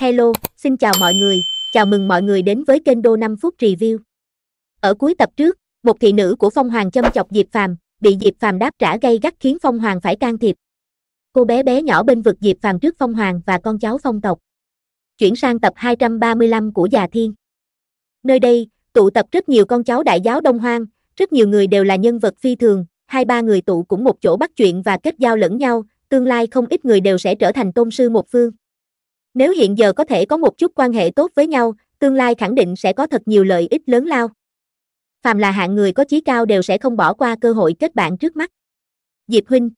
Hello, xin chào mọi người, chào mừng mọi người đến với kênh Đô 5 phút review. Ở cuối tập trước, một thị nữ của Phong Hoàng châm chọc Diệp Phàm, bị Diệp Phàm đáp trả gây gắt khiến Phong Hoàng phải can thiệp. Cô bé bé nhỏ bên vực Diệp Phàm trước Phong Hoàng và con cháu Phong tộc. Chuyển sang tập 235 của Già Thiên. Nơi đây, tụ tập rất nhiều con cháu đại giáo Đông Hoang, rất nhiều người đều là nhân vật phi thường, hai ba người tụ cũng một chỗ bắt chuyện và kết giao lẫn nhau, tương lai không ít người đều sẽ trở thành tôn sư một phương. Nếu hiện giờ có thể có một chút quan hệ tốt với nhau, tương lai khẳng định sẽ có thật nhiều lợi ích lớn lao. Phàm là hạng người có chí cao đều sẽ không bỏ qua cơ hội kết bạn trước mắt. Diệp huynh,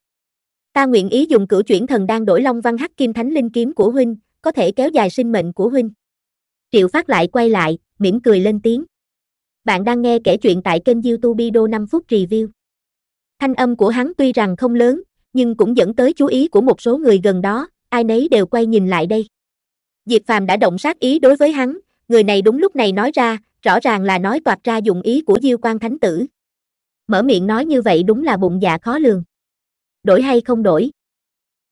ta nguyện ý dùng cửu chuyển thần đang đổi Long Văn Hắc Kim Thánh Linh kiếm của huynh, có thể kéo dài sinh mệnh của huynh. Triệu Phát lại quay lại, mỉm cười lên tiếng. Bạn đang nghe kể chuyện tại kênh YouTube Đô 5 phút review. Thanh âm của hắn tuy rằng không lớn, nhưng cũng dẫn tới chú ý của một số người gần đó, ai nấy đều quay nhìn lại đây. Diệp Phàm đã động sát ý đối với hắn, người này đúng lúc này nói ra, rõ ràng là nói toạc ra dụng ý của Diêu Quan Thánh Tử. Mở miệng nói như vậy đúng là bụng dạ khó lường. Đổi hay không đổi?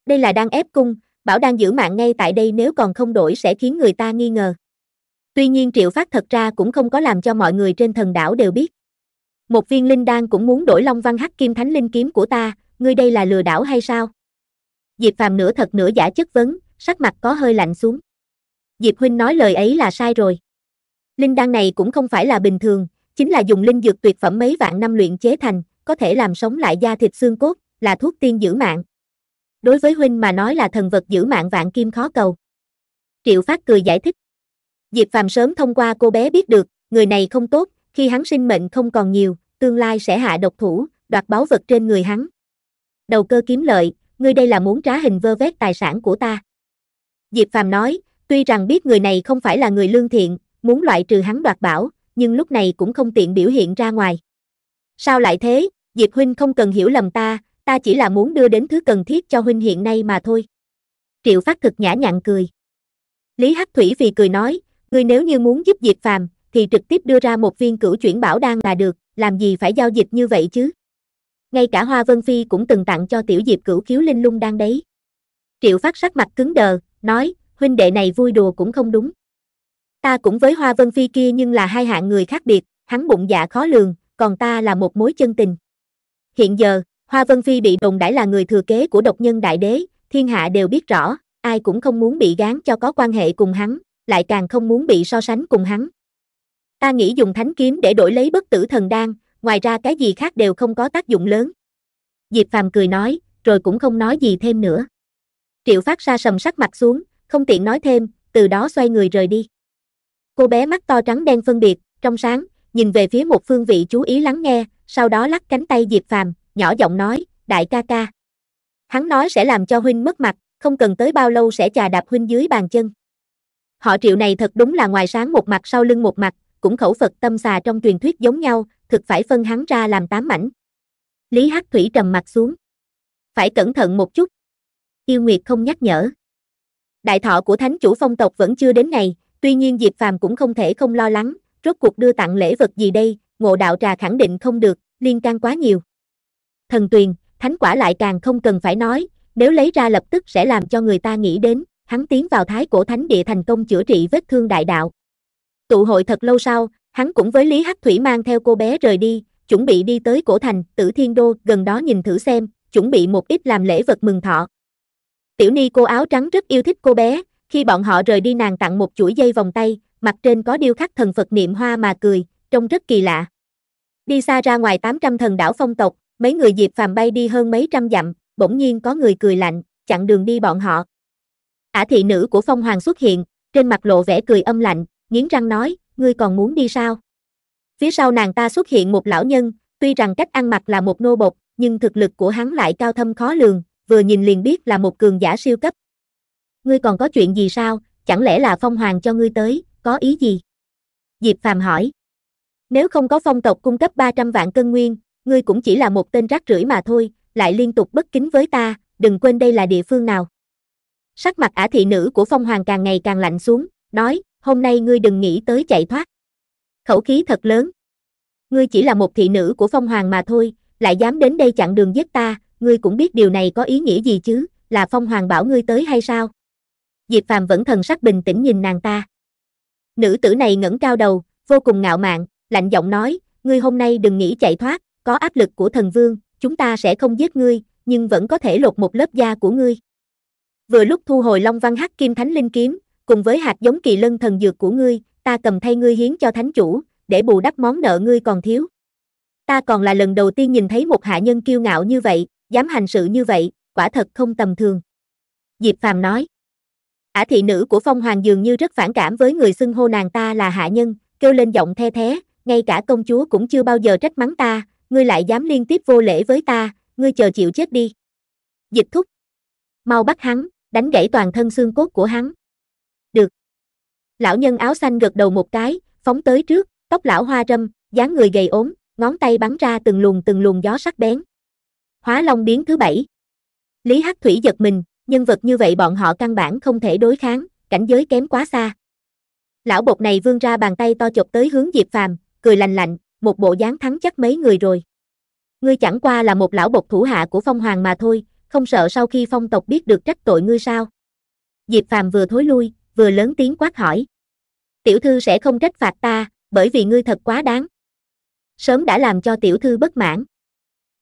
Đây là đang ép cung, bảo đang giữ mạng ngay tại đây nếu còn không đổi sẽ khiến người ta nghi ngờ. Tuy nhiên triệu phát thật ra cũng không có làm cho mọi người trên thần đảo đều biết. Một viên linh đan cũng muốn đổi Long Văn Hắc Kim Thánh Linh Kiếm của ta, ngươi đây là lừa đảo hay sao? Diệp Phàm nửa thật nửa giả chất vấn, sắc mặt có hơi lạnh xuống. Diệp Huynh nói lời ấy là sai rồi. Linh đan này cũng không phải là bình thường, chính là dùng linh dược tuyệt phẩm mấy vạn năm luyện chế thành, có thể làm sống lại da thịt xương cốt, là thuốc tiên giữ mạng. Đối với Huynh mà nói là thần vật giữ mạng vạn kim khó cầu. Triệu Phát cười giải thích. Diệp Phàm sớm thông qua cô bé biết được, người này không tốt, khi hắn sinh mệnh không còn nhiều, tương lai sẽ hạ độc thủ, đoạt báu vật trên người hắn. Đầu cơ kiếm lợi, ngươi đây là muốn trá hình vơ vét tài sản của ta. Diệp Phàm nói, Tuy rằng biết người này không phải là người lương thiện, muốn loại trừ hắn đoạt bảo, nhưng lúc này cũng không tiện biểu hiện ra ngoài. Sao lại thế, Diệp Huynh không cần hiểu lầm ta, ta chỉ là muốn đưa đến thứ cần thiết cho Huynh hiện nay mà thôi. Triệu Phát thực nhã nhặn cười. Lý Hắc Thủy vì cười nói, người nếu như muốn giúp Diệp Phàm, thì trực tiếp đưa ra một viên cửu chuyển bảo đan là được, làm gì phải giao dịch như vậy chứ. Ngay cả Hoa Vân Phi cũng từng tặng cho tiểu Diệp cửu khiếu linh lung đan đấy. Triệu Phát sắc mặt cứng đờ, nói, huynh đệ này vui đùa cũng không đúng. Ta cũng với Hoa Vân Phi kia nhưng là hai hạng người khác biệt, hắn bụng dạ khó lường, còn ta là một mối chân tình. Hiện giờ, Hoa Vân Phi bị đồn đãi là người thừa kế của độc nhân đại đế, thiên hạ đều biết rõ, ai cũng không muốn bị gán cho có quan hệ cùng hắn, lại càng không muốn bị so sánh cùng hắn. Ta nghĩ dùng thánh kiếm để đổi lấy bất tử thần đan, ngoài ra cái gì khác đều không có tác dụng lớn. Diệp Phàm cười nói, rồi cũng không nói gì thêm nữa. Triệu Phát ra sầm sắc mặt xuống, không tiện nói thêm, từ đó xoay người rời đi. Cô bé mắt to trắng đen phân biệt, trong sáng, nhìn về phía một phương vị chú ý lắng nghe, sau đó lắc cánh tay Diệp Phàm, nhỏ giọng nói, đại ca ca. Hắn nói sẽ làm cho huynh mất mặt, không cần tới bao lâu sẽ chà đạp huynh dưới bàn chân. Họ triệu này thật đúng là ngoài sáng một mặt sau lưng một mặt, cũng khẩu Phật tâm xà trong truyền thuyết giống nhau, thực phải phân hắn ra làm tám mảnh. Lý Hắc Thủy trầm mặt xuống. Phải cẩn thận một chút. Yêu Nguyệt không nhắc nhở đại thọ của thánh chủ phong tộc vẫn chưa đến ngày, tuy nhiên Diệp Phàm cũng không thể không lo lắng, rốt cuộc đưa tặng lễ vật gì đây, ngộ đạo trà khẳng định không được, liên can quá nhiều. Thần tuyền, thánh quả lại càng không cần phải nói, nếu lấy ra lập tức sẽ làm cho người ta nghĩ đến, hắn tiến vào thái cổ thánh địa thành công chữa trị vết thương đại đạo. Tụ hội thật lâu sau, hắn cũng với Lý Hắc Thủy mang theo cô bé rời đi, chuẩn bị đi tới cổ thành, tử thiên đô, gần đó nhìn thử xem, chuẩn bị một ít làm lễ vật mừng thọ, Tiểu Ni cô áo trắng rất yêu thích cô bé, khi bọn họ rời đi nàng tặng một chuỗi dây vòng tay, mặt trên có điêu khắc thần Phật niệm hoa mà cười, trông rất kỳ lạ. Đi xa ra ngoài 800 thần đảo phong tộc, mấy người Diệp Phàm bay đi hơn mấy trăm dặm, bỗng nhiên có người cười lạnh, chặn đường đi bọn họ. Ả thị nữ của Phong Hoàng xuất hiện, trên mặt lộ vẻ cười âm lạnh, nghiến răng nói, ngươi còn muốn đi sao? Phía sau nàng ta xuất hiện một lão nhân, tuy rằng cách ăn mặc là một nô bộc, nhưng thực lực của hắn lại cao thâm khó lường, vừa nhìn liền biết là một cường giả siêu cấp. Ngươi còn có chuyện gì sao, chẳng lẽ là phong hoàng cho ngươi tới, có ý gì? Diệp Phàm hỏi. Nếu không có phong tộc cung cấp 300 vạn cân nguyên, ngươi cũng chỉ là một tên rác rưởi mà thôi, lại liên tục bất kính với ta, đừng quên đây là địa phương nào. Sắc mặt ả thị nữ của phong hoàng càng ngày càng lạnh xuống, nói, hôm nay ngươi đừng nghĩ tới chạy thoát. Khẩu khí thật lớn. Ngươi chỉ là một thị nữ của phong hoàng mà thôi, lại dám đến đây chặn đường giết ta, ngươi cũng biết điều này có ý nghĩa gì chứ, là Phong Hoàng bảo ngươi tới hay sao? Diệp Phàm vẫn thần sắc bình tĩnh nhìn nàng ta. Nữ tử này ngẩng cao đầu, vô cùng ngạo mạn, lạnh giọng nói, ngươi hôm nay đừng nghĩ chạy thoát, có áp lực của thần vương, chúng ta sẽ không giết ngươi, nhưng vẫn có thể lột một lớp da của ngươi. Vừa lúc thu hồi Long Văn Hắc Kim Thánh Linh kiếm, cùng với hạt giống kỳ lân thần dược của ngươi, ta cầm thay ngươi hiến cho thánh chủ, để bù đắp món nợ ngươi còn thiếu ta còn là lần đầu tiên nhìn thấy một hạ nhân kiêu ngạo như vậy, dám hành sự như vậy, quả thật không tầm thường. Diệp Phàm nói. Ả thị nữ của Phong Hoàng dường như rất phản cảm với người xưng hô nàng ta là hạ nhân, kêu lên giọng the thế, ngay cả công chúa cũng chưa bao giờ trách mắng ta, ngươi lại dám liên tiếp vô lễ với ta, ngươi chờ chịu chết đi. Dịch thúc. Mau bắt hắn, đánh gãy toàn thân xương cốt của hắn. Được. Lão nhân áo xanh gật đầu một cái, phóng tới trước, tóc lão hoa râm, dáng người gầy ốm, ngón tay bắn ra từng luồng từng luồng gió sắc bén. Hóa Long biến thứ bảy. Lý Hắc Thủy giật mình, nhân vật như vậy bọn họ căn bản không thể đối kháng, cảnh giới kém quá xa. Lão bột này vươn ra bàn tay to chộp tới hướng Diệp Phàm, cười lành lạnh, một bộ dáng thắng chắc mấy người rồi. Ngươi chẳng qua là một lão bột thủ hạ của Phong Hoàng mà thôi, không sợ sau khi phong tộc biết được trách tội ngươi sao? Diệp Phàm vừa thối lui, vừa lớn tiếng quát hỏi. Tiểu thư sẽ không trách phạt ta, bởi vì ngươi thật quá đáng sớm đã làm cho tiểu thư bất mãn.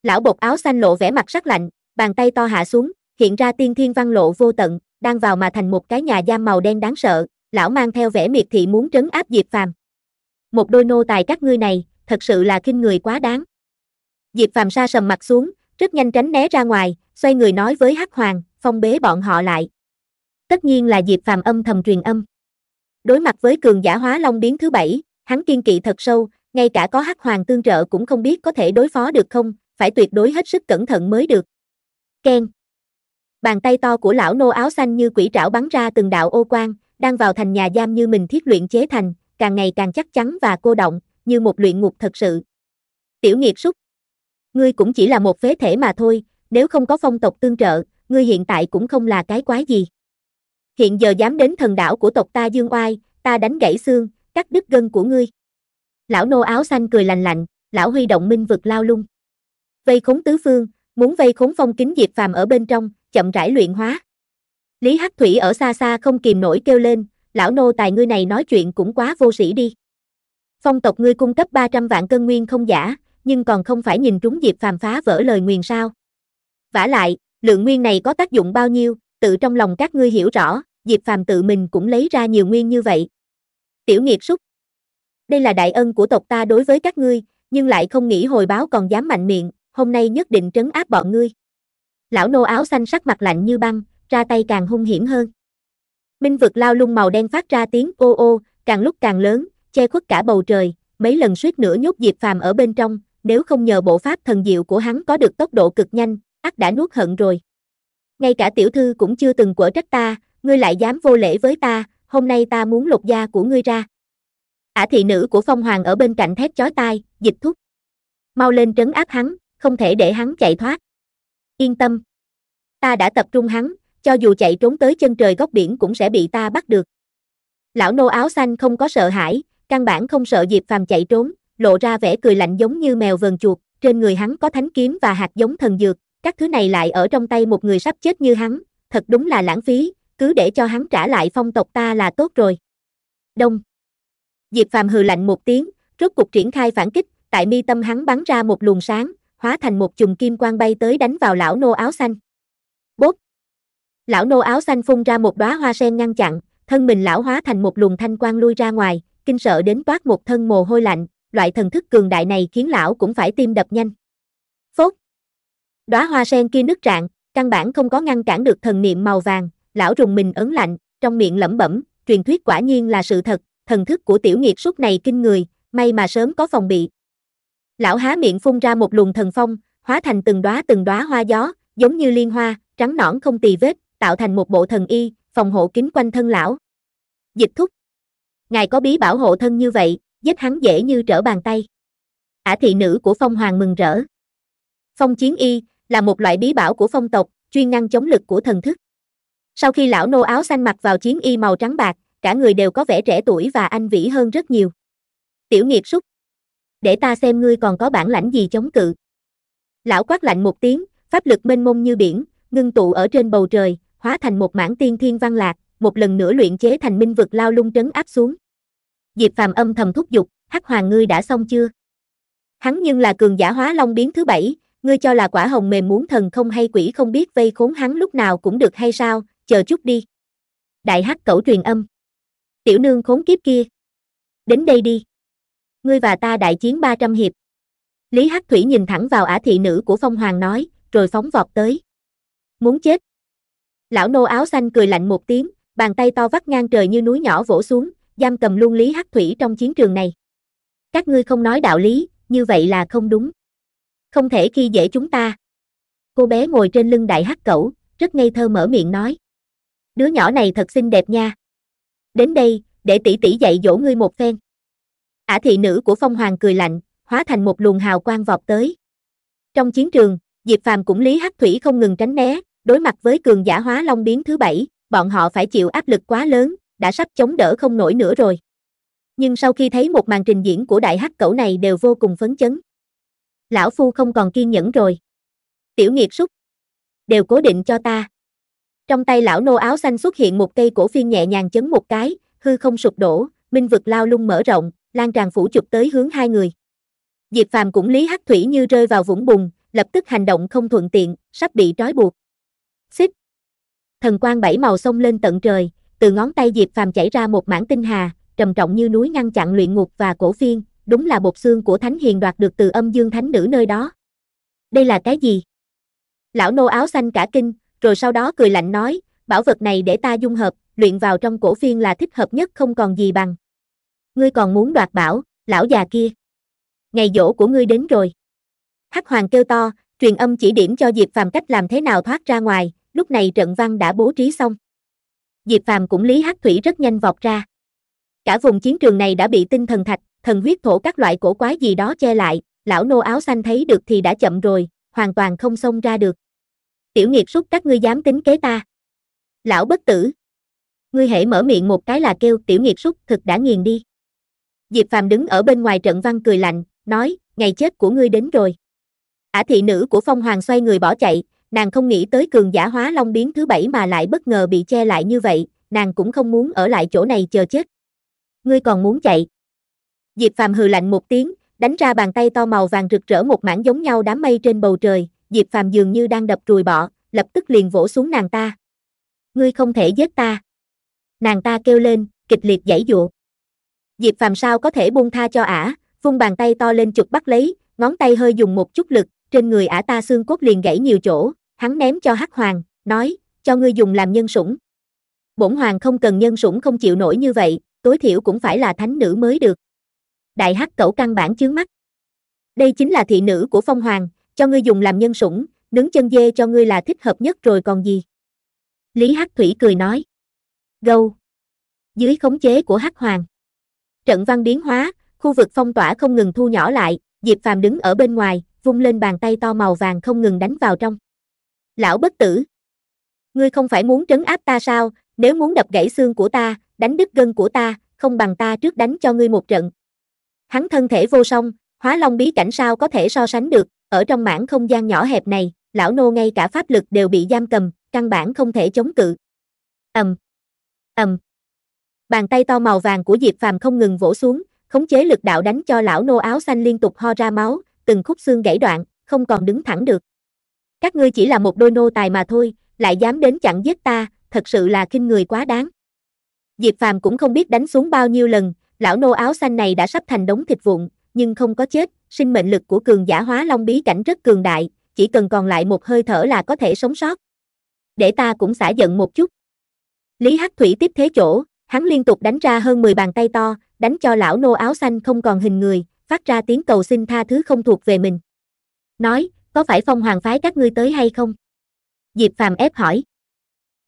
Lão bột áo xanh lộ vẻ mặt sắc lạnh, bàn tay to hạ xuống, hiện ra tiên thiên văn lộ vô tận, đang vào mà thành một cái nhà giam màu đen đáng sợ, lão mang theo vẻ miệt thị muốn trấn áp Diệp Phàm. Một đôi nô tài các ngươi này, thật sự là kinh người quá đáng. Diệp Phàm sa sầm mặt xuống, rất nhanh tránh né ra ngoài, xoay người nói với Hắc Hoàng, phong bế bọn họ lại. Tất nhiên là Diệp Phàm âm thầm truyền âm. Đối mặt với cường giả hóa long biến thứ bảy, hắn kiên kỵ thật sâu, ngay cả có hắc hoàng tương trợ cũng không biết có thể đối phó được không, phải tuyệt đối hết sức cẩn thận mới được. Ken. Bàn tay to của lão nô áo xanh như quỷ trảo bắn ra từng đạo ô quang, đang vào thành nhà giam như mình thiết luyện chế thành, càng ngày càng chắc chắn và cô động, như một luyện ngục thật sự. Tiểu nghiệt súc. Ngươi cũng chỉ là một phế thể mà thôi, nếu không có phong tộc tương trợ, ngươi hiện tại cũng không là cái quái gì. Hiện giờ dám đến thần đảo của tộc ta dương oai, ta đánh gãy xương, cắt đứt gân của ngươi lão nô áo xanh cười lành lạnh, lão huy động minh vực lao lung. Vây khống tứ phương, muốn vây khống phong kính diệp phàm ở bên trong, chậm rãi luyện hóa. Lý Hắc Thủy ở xa xa không kìm nổi kêu lên, lão nô tài ngươi này nói chuyện cũng quá vô sĩ đi. Phong tộc ngươi cung cấp 300 vạn cân nguyên không giả, nhưng còn không phải nhìn trúng diệp phàm phá vỡ lời nguyền sao. vả lại, lượng nguyên này có tác dụng bao nhiêu, tự trong lòng các ngươi hiểu rõ, diệp phàm tự mình cũng lấy ra nhiều nguyên như vậy. Tiểu nghiệp súc, đây là đại ân của tộc ta đối với các ngươi, nhưng lại không nghĩ hồi báo còn dám mạnh miệng, hôm nay nhất định trấn áp bọn ngươi. Lão nô áo xanh sắc mặt lạnh như băng, ra tay càng hung hiểm hơn. Minh vực lao lung màu đen phát ra tiếng ô ô, càng lúc càng lớn, che khuất cả bầu trời, mấy lần suýt nữa nhốt Diệp Phàm ở bên trong, nếu không nhờ bộ pháp thần diệu của hắn có được tốc độ cực nhanh, ắt đã nuốt hận rồi. Ngay cả tiểu thư cũng chưa từng quở trách ta, ngươi lại dám vô lễ với ta, hôm nay ta muốn lột da của ngươi ra. Ả thị nữ của Phong Hoàng ở bên cạnh thét chói tai, dịch thúc. Mau lên trấn áp hắn, không thể để hắn chạy thoát. Yên tâm. Ta đã tập trung hắn, cho dù chạy trốn tới chân trời góc biển cũng sẽ bị ta bắt được. Lão nô áo xanh không có sợ hãi, căn bản không sợ Diệp Phàm chạy trốn, lộ ra vẻ cười lạnh giống như mèo vờn chuột, trên người hắn có thánh kiếm và hạt giống thần dược, các thứ này lại ở trong tay một người sắp chết như hắn, thật đúng là lãng phí, cứ để cho hắn trả lại phong tộc ta là tốt rồi. Đông Diệp Phàm hừ lạnh một tiếng, rốt cục triển khai phản kích, tại mi tâm hắn bắn ra một luồng sáng, hóa thành một chùm kim quang bay tới đánh vào lão nô áo xanh. Bốp! Lão nô áo xanh phun ra một đóa hoa sen ngăn chặn, thân mình lão hóa thành một luồng thanh quang lui ra ngoài, kinh sợ đến toát một thân mồ hôi lạnh, loại thần thức cường đại này khiến lão cũng phải tim đập nhanh. Phốt! Đóa hoa sen kia nứt rạn, căn bản không có ngăn cản được thần niệm màu vàng, lão rùng mình ấn lạnh, trong miệng lẩm bẩm, truyền thuyết quả nhiên là sự thật, thần thức của tiểu nghiệt suốt này kinh người, may mà sớm có phòng bị. Lão há miệng phun ra một luồng thần phong, hóa thành từng đóa từng đóa hoa gió, giống như liên hoa, trắng nõn không tì vết, tạo thành một bộ thần y, phòng hộ kín quanh thân lão. Dịch thúc. Ngài có bí bảo hộ thân như vậy, giết hắn dễ như trở bàn tay. Ả thị nữ của phong hoàng mừng rỡ. Phong chiến y là một loại bí bảo của phong tộc, chuyên ngăn chống lực của thần thức. Sau khi lão nô áo xanh mặc vào chiến y màu trắng bạc, cả người đều có vẻ trẻ tuổi và anh vĩ hơn rất nhiều. Tiểu nghiệp súc. Để ta xem ngươi còn có bản lãnh gì chống cự. Lão quát lạnh một tiếng, pháp lực mênh mông như biển, ngưng tụ ở trên bầu trời, hóa thành một mảng tiên thiên văn lạc, một lần nữa luyện chế thành minh vực lao lung trấn áp xuống. Diệp Phàm âm thầm thúc giục, Hắc Hoàng ngươi đã xong chưa? Hắn nhưng là cường giả hóa long biến thứ bảy, ngươi cho là quả hồng mềm muốn thần không hay quỷ không biết vây khốn hắn lúc nào cũng được hay sao, chờ chút đi. Đại Hắc cẩu truyền âm tiểu nương khốn kiếp kia. Đến đây đi. Ngươi và ta đại chiến 300 hiệp. Lý Hắc Thủy nhìn thẳng vào ả thị nữ của Phong Hoàng nói, rồi phóng vọt tới. Muốn chết. Lão nô áo xanh cười lạnh một tiếng, bàn tay to vắt ngang trời như núi nhỏ vỗ xuống, giam cầm luôn Lý Hắc Thủy trong chiến trường này. Các ngươi không nói đạo lý, như vậy là không đúng. Không thể khi dễ chúng ta. Cô bé ngồi trên lưng đại hắc cẩu, rất ngây thơ mở miệng nói. Đứa nhỏ này thật xinh đẹp nha đến đây, để tỷ tỷ dạy dỗ ngươi một phen. Ả thị nữ của phong hoàng cười lạnh, hóa thành một luồng hào quang vọt tới. Trong chiến trường, Diệp Phàm cũng lý hắc thủy không ngừng tránh né, đối mặt với cường giả hóa long biến thứ bảy, bọn họ phải chịu áp lực quá lớn, đã sắp chống đỡ không nổi nữa rồi. Nhưng sau khi thấy một màn trình diễn của đại hắc cẩu này đều vô cùng phấn chấn. Lão phu không còn kiên nhẫn rồi. Tiểu nghiệp súc, đều cố định cho ta. Trong tay lão nô áo xanh xuất hiện một cây cổ phiên nhẹ nhàng chấn một cái, hư không sụp đổ, minh vực lao lung mở rộng, lan tràn phủ chụp tới hướng hai người. Diệp Phàm cũng lý hắc thủy như rơi vào vũng bùn, lập tức hành động không thuận tiện, sắp bị trói buộc. Xích. Thần quang bảy màu xông lên tận trời, từ ngón tay Diệp Phàm chảy ra một mảng tinh hà, trầm trọng như núi ngăn chặn luyện ngục và cổ phiên, đúng là bột xương của Thánh Hiền đoạt được từ âm dương thánh nữ nơi đó. Đây là cái gì? Lão nô áo xanh cả kinh, rồi sau đó cười lạnh nói, bảo vật này để ta dung hợp, luyện vào trong cổ phiên là thích hợp nhất không còn gì bằng. Ngươi còn muốn đoạt bảo, lão già kia. Ngày dỗ của ngươi đến rồi. Hắc hoàng kêu to, truyền âm chỉ điểm cho Diệp Phàm cách làm thế nào thoát ra ngoài, lúc này trận văn đã bố trí xong. Diệp Phàm cũng lý hắc thủy rất nhanh vọt ra. Cả vùng chiến trường này đã bị tinh thần thạch, thần huyết thổ các loại cổ quái gì đó che lại, lão nô áo xanh thấy được thì đã chậm rồi, hoàn toàn không xông ra được tiểu nghiệt xúc các ngươi dám tính kế ta. Lão bất tử. Ngươi hãy mở miệng một cái là kêu tiểu nghiệt xúc thực đã nghiền đi. Diệp Phàm đứng ở bên ngoài trận văn cười lạnh, nói, ngày chết của ngươi đến rồi. Ả thị nữ của Phong Hoàng xoay người bỏ chạy, nàng không nghĩ tới cường giả hóa long biến thứ bảy mà lại bất ngờ bị che lại như vậy, nàng cũng không muốn ở lại chỗ này chờ chết. Ngươi còn muốn chạy. Diệp Phàm hừ lạnh một tiếng, đánh ra bàn tay to màu vàng rực rỡ một mảng giống nhau đám mây trên bầu trời, Diệp Phàm dường như đang đập trùi bỏ, lập tức liền vỗ xuống nàng ta. Ngươi không thể giết ta. Nàng ta kêu lên, kịch liệt giãy dụa. Diệp Phàm sao có thể buông tha cho ả, vung bàn tay to lên chụp bắt lấy, ngón tay hơi dùng một chút lực, trên người ả ta xương cốt liền gãy nhiều chỗ, hắn ném cho Hắc Hoàng, nói, cho ngươi dùng làm nhân sủng. Bổn hoàng không cần nhân sủng không chịu nổi như vậy, tối thiểu cũng phải là thánh nữ mới được. Đại Hắc cẩu căn bản chướng mắt. Đây chính là thị nữ của Phong Hoàng, cho ngươi dùng làm nhân sủng, nướng chân dê cho ngươi là thích hợp nhất rồi còn gì. Lý Hắc Thủy cười nói. Gâu. Dưới khống chế của Hắc Hoàng. Trận văn biến hóa, khu vực phong tỏa không ngừng thu nhỏ lại, Diệp Phàm đứng ở bên ngoài, vung lên bàn tay to màu vàng không ngừng đánh vào trong. Lão bất tử. Ngươi không phải muốn trấn áp ta sao, nếu muốn đập gãy xương của ta, đánh đứt gân của ta, không bằng ta trước đánh cho ngươi một trận. Hắn thân thể vô song, hóa long bí cảnh sao có thể so sánh được, ở trong mảng không gian nhỏ hẹp này, lão nô ngay cả pháp lực đều bị giam cầm, căn bản không thể chống cự. Ầm. Ầm. Bàn tay to màu vàng của Diệp Phàm không ngừng vỗ xuống, khống chế lực đạo đánh cho lão nô áo xanh liên tục ho ra máu, từng khúc xương gãy đoạn, không còn đứng thẳng được. Các ngươi chỉ là một đôi nô tài mà thôi, lại dám đến chặn giết ta, thật sự là kinh người quá đáng. Diệp Phàm cũng không biết đánh xuống bao nhiêu lần, lão nô áo xanh này đã sắp thành đống thịt vụn, nhưng không có chết, sinh mệnh lực của cường giả hóa long bí cảnh rất cường đại, chỉ cần còn lại một hơi thở là có thể sống sót. Để ta cũng xả giận một chút. Lý Hắc Thủy tiếp thế chỗ, hắn liên tục đánh ra hơn 10 bàn tay to, đánh cho lão nô áo xanh không còn hình người, phát ra tiếng cầu xin tha thứ không thuộc về mình. Nói, có phải phong hoàng phái các ngươi tới hay không? Diệp Phàm ép hỏi.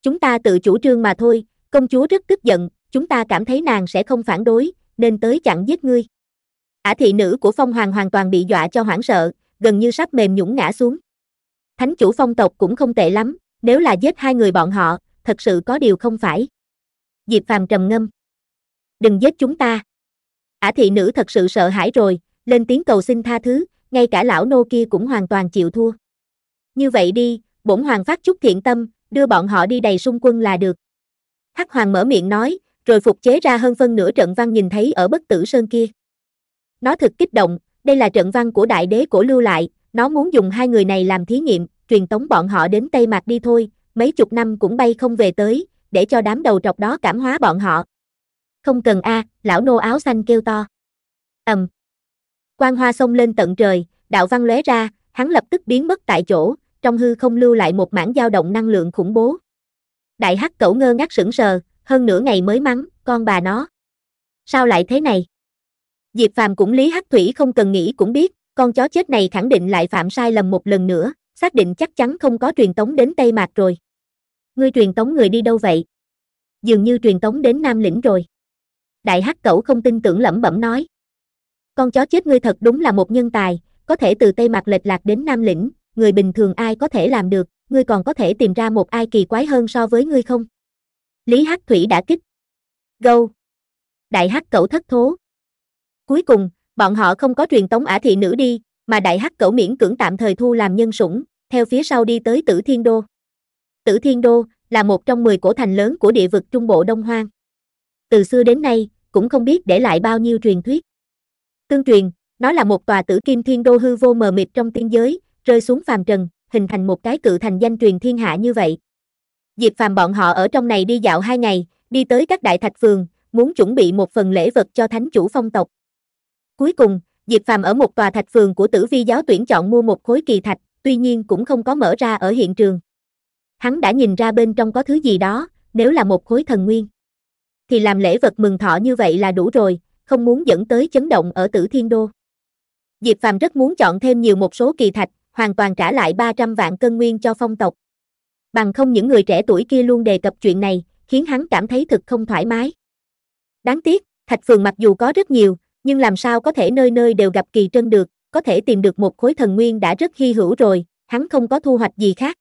Chúng ta tự chủ trương mà thôi, công chúa rất tức giận, chúng ta cảm thấy nàng sẽ không phản đối, nên tới chặn giết ngươi. Ả thị nữ của Phong Hoàng hoàn toàn bị dọa cho hoảng sợ, gần như sắp mềm nhũng ngã xuống. Thánh chủ phong tộc cũng không tệ lắm, nếu là giết hai người bọn họ, thật sự có điều không phải. Diệp Phàm trầm ngâm. Đừng giết chúng ta. Ả thị nữ thật sự sợ hãi rồi, lên tiếng cầu xin tha thứ, ngay cả lão nô kia cũng hoàn toàn chịu thua. Như vậy đi, bổn hoàng phát chút thiện tâm, đưa bọn họ đi đầy xung quân là được. Hắc hoàng mở miệng nói, rồi phục chế ra hơn phân nửa trận văn nhìn thấy ở bất tử sơn kia. Nó thực kích động, đây là trận văn của đại đế cổ lưu lại, nó muốn dùng hai người này làm thí nghiệm, truyền tống bọn họ đến Tây Mạc đi thôi, mấy chục năm cũng bay không về tới, để cho đám đầu trọc đó cảm hóa bọn họ. Không cần a, à, lão nô áo xanh kêu to. Ầm. Um. Quang hoa sông lên tận trời, đạo văn lóe ra, hắn lập tức biến mất tại chỗ, trong hư không lưu lại một mảng dao động năng lượng khủng bố. Đại hắc cẩu ngơ ngác sững sờ, hơn nửa ngày mới mắng, con bà nó. Sao lại thế này? Diệp Phàm cũng lý hắc thủy không cần nghĩ cũng biết, con chó chết này khẳng định lại phạm sai lầm một lần nữa, xác định chắc chắn không có truyền tống đến Tây Mạc rồi. Ngươi truyền tống người đi đâu vậy? Dường như truyền tống đến Nam Lĩnh rồi. Đại hắc cẩu không tin tưởng lẩm bẩm nói. Con chó chết ngươi thật đúng là một nhân tài, có thể từ Tây Mạc lệch lạc đến Nam Lĩnh, người bình thường ai có thể làm được, ngươi còn có thể tìm ra một ai kỳ quái hơn so với ngươi không? Lý Hắc Thủy đã kích. Gâu. Đại Hắc Cẩu thất thố, Cuối cùng, bọn họ không có truyền tống ả thị nữ đi, mà đại hắc cẩu miễn cưỡng tạm thời thu làm nhân sủng, theo phía sau đi tới Tử Thiên Đô. Tử Thiên Đô là một trong 10 cổ thành lớn của địa vực Trung Bộ Đông Hoang. Từ xưa đến nay, cũng không biết để lại bao nhiêu truyền thuyết. Tương truyền, nó là một tòa tử kim thiên đô hư vô mờ mịt trong tiên giới, rơi xuống phàm trần, hình thành một cái cự thành danh truyền thiên hạ như vậy. Diệp Phàm bọn họ ở trong này đi dạo hai ngày, đi tới các đại thạch phường, muốn chuẩn bị một phần lễ vật cho thánh chủ phong tộc. Cuối cùng, Diệp Phàm ở một tòa thạch phường của tử vi giáo tuyển chọn mua một khối kỳ thạch, tuy nhiên cũng không có mở ra ở hiện trường. Hắn đã nhìn ra bên trong có thứ gì đó, nếu là một khối thần nguyên. Thì làm lễ vật mừng thọ như vậy là đủ rồi, không muốn dẫn tới chấn động ở tử thiên đô. Diệp Phàm rất muốn chọn thêm nhiều một số kỳ thạch, hoàn toàn trả lại 300 vạn cân nguyên cho phong tộc. Bằng không những người trẻ tuổi kia luôn đề cập chuyện này, khiến hắn cảm thấy thực không thoải mái. Đáng tiếc, thạch phường mặc dù có rất nhiều, nhưng làm sao có thể nơi nơi đều gặp kỳ trân được, có thể tìm được một khối thần nguyên đã rất hy hữu rồi, hắn không có thu hoạch gì khác.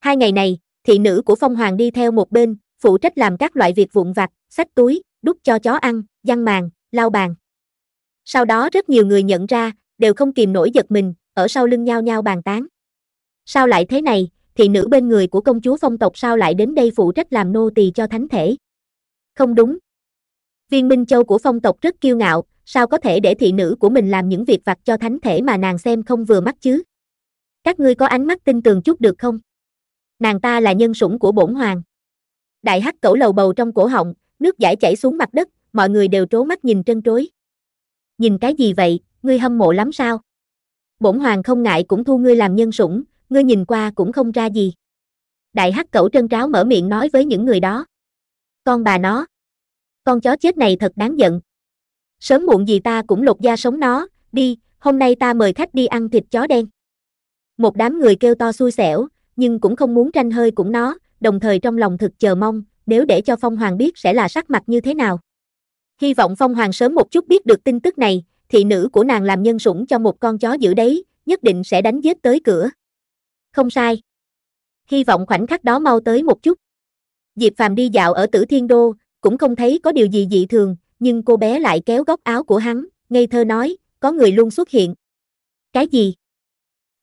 Hai ngày này, thị nữ của Phong Hoàng đi theo một bên, phụ trách làm các loại việc vụn vặt, sách túi, đút cho chó ăn, giăng màn, lau bàn. Sau đó rất nhiều người nhận ra, đều không kìm nổi giật mình, ở sau lưng nhau nhau bàn tán. Sao lại thế này, thị nữ bên người của công chúa phong tộc sao lại đến đây phụ trách làm nô tỳ cho thánh thể? Không đúng. Viên Minh Châu của phong tộc rất kiêu ngạo, sao có thể để thị nữ của mình làm những việc vặt cho thánh thể mà nàng xem không vừa mắt chứ? Các ngươi có ánh mắt tin tường chút được không? Nàng ta là nhân sủng của bổn hoàng. Đại hắc cẩu lầu bầu trong cổ họng, nước giải chảy xuống mặt đất, mọi người đều trố mắt nhìn trân trối. Nhìn cái gì vậy, ngươi hâm mộ lắm sao? Bổn hoàng không ngại cũng thu ngươi làm nhân sủng, ngươi nhìn qua cũng không ra gì. Đại hắc cẩu trân tráo mở miệng nói với những người đó. Con bà nó. Con chó chết này thật đáng giận sớm muộn gì ta cũng lột da sống nó, đi, hôm nay ta mời khách đi ăn thịt chó đen. Một đám người kêu to xui xẻo, nhưng cũng không muốn tranh hơi cũng nó, đồng thời trong lòng thực chờ mong, nếu để cho Phong Hoàng biết sẽ là sắc mặt như thế nào. Hy vọng Phong Hoàng sớm một chút biết được tin tức này, thị nữ của nàng làm nhân sủng cho một con chó dữ đấy, nhất định sẽ đánh giết tới cửa. Không sai. Hy vọng khoảnh khắc đó mau tới một chút. Diệp Phàm đi dạo ở Tử Thiên Đô, cũng không thấy có điều gì dị thường, nhưng cô bé lại kéo góc áo của hắn, ngây thơ nói, có người luôn xuất hiện. Cái gì?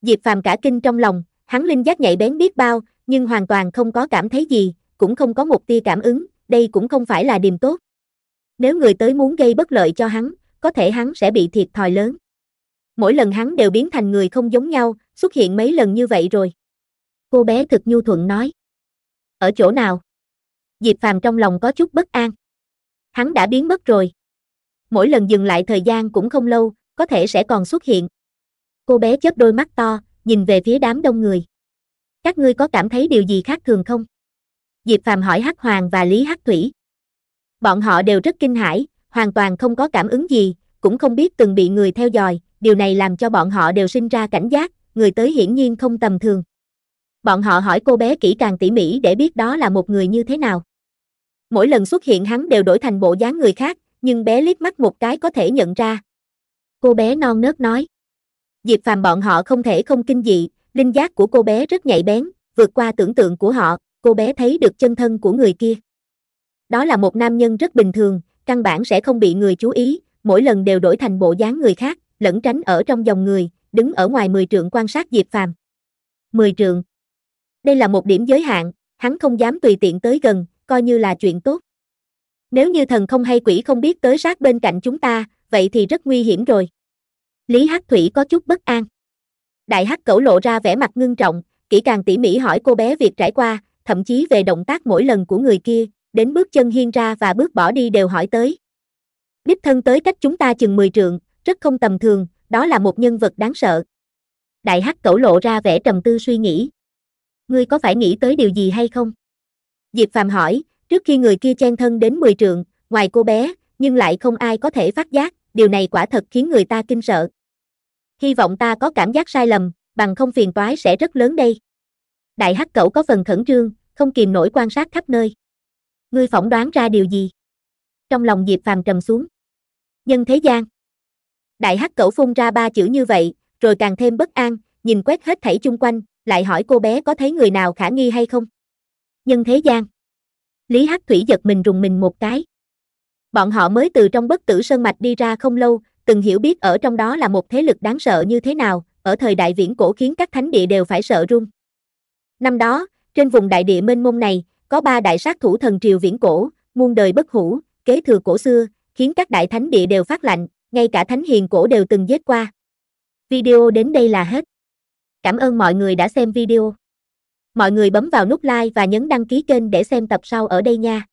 Diệp Phàm cả kinh trong lòng, hắn linh giác nhạy bén biết bao, nhưng hoàn toàn không có cảm thấy gì, cũng không có một tia cảm ứng, đây cũng không phải là điềm tốt. Nếu người tới muốn gây bất lợi cho hắn, có thể hắn sẽ bị thiệt thòi lớn. Mỗi lần hắn đều biến thành người không giống nhau, xuất hiện mấy lần như vậy rồi. Cô bé thực nhu thuận nói. Ở chỗ nào? Diệp Phàm trong lòng có chút bất an. Hắn đã biến mất rồi. Mỗi lần dừng lại thời gian cũng không lâu, có thể sẽ còn xuất hiện. Cô bé chớp đôi mắt to, nhìn về phía đám đông người. Các ngươi có cảm thấy điều gì khác thường không? Diệp Phàm hỏi Hắc Hoàng và Lý Hắc Thủy. Bọn họ đều rất kinh hãi, hoàn toàn không có cảm ứng gì, cũng không biết từng bị người theo dõi, điều này làm cho bọn họ đều sinh ra cảnh giác, người tới hiển nhiên không tầm thường. Bọn họ hỏi cô bé kỹ càng tỉ mỉ để biết đó là một người như thế nào mỗi lần xuất hiện hắn đều đổi thành bộ dáng người khác, nhưng bé liếc mắt một cái có thể nhận ra. Cô bé non nớt nói. Diệp Phàm bọn họ không thể không kinh dị, linh giác của cô bé rất nhạy bén, vượt qua tưởng tượng của họ, cô bé thấy được chân thân của người kia. Đó là một nam nhân rất bình thường, căn bản sẽ không bị người chú ý, mỗi lần đều đổi thành bộ dáng người khác, lẫn tránh ở trong dòng người, đứng ở ngoài 10 trượng quan sát Diệp Phàm. 10 trượng. Đây là một điểm giới hạn, hắn không dám tùy tiện tới gần, coi như là chuyện tốt. Nếu như thần không hay quỷ không biết tới sát bên cạnh chúng ta, vậy thì rất nguy hiểm rồi. Lý Hắc Thủy có chút bất an. Đại Hắc Cẩu lộ ra vẻ mặt ngưng trọng, kỹ càng tỉ mỉ hỏi cô bé việc trải qua, thậm chí về động tác mỗi lần của người kia, đến bước chân hiên ra và bước bỏ đi đều hỏi tới. Đích thân tới cách chúng ta chừng 10 trượng, rất không tầm thường, đó là một nhân vật đáng sợ. Đại Hắc Cẩu lộ ra vẻ trầm tư suy nghĩ. Ngươi có phải nghĩ tới điều gì hay không? Diệp Phàm hỏi, trước khi người kia chen thân đến 10 trượng, ngoài cô bé, nhưng lại không ai có thể phát giác, điều này quả thật khiến người ta kinh sợ. Hy vọng ta có cảm giác sai lầm, bằng không phiền toái sẽ rất lớn đây. Đại hắc cẩu có phần khẩn trương, không kìm nổi quan sát khắp nơi. Ngươi phỏng đoán ra điều gì? Trong lòng Diệp Phàm trầm xuống. Nhân thế gian. Đại hắc cẩu phun ra ba chữ như vậy, rồi càng thêm bất an, nhìn quét hết thảy chung quanh, lại hỏi cô bé có thấy người nào khả nghi hay không nhân thế gian. Lý Hắc Thủy giật mình rùng mình một cái. Bọn họ mới từ trong bất tử sơn mạch đi ra không lâu, từng hiểu biết ở trong đó là một thế lực đáng sợ như thế nào, ở thời đại viễn cổ khiến các thánh địa đều phải sợ run. Năm đó, trên vùng đại địa mênh mông này, có ba đại sát thủ thần triều viễn cổ, muôn đời bất hủ, kế thừa cổ xưa, khiến các đại thánh địa đều phát lạnh, ngay cả thánh hiền cổ đều từng giết qua. Video đến đây là hết. Cảm ơn mọi người đã xem video. Mọi người bấm vào nút like và nhấn đăng ký kênh để xem tập sau ở đây nha.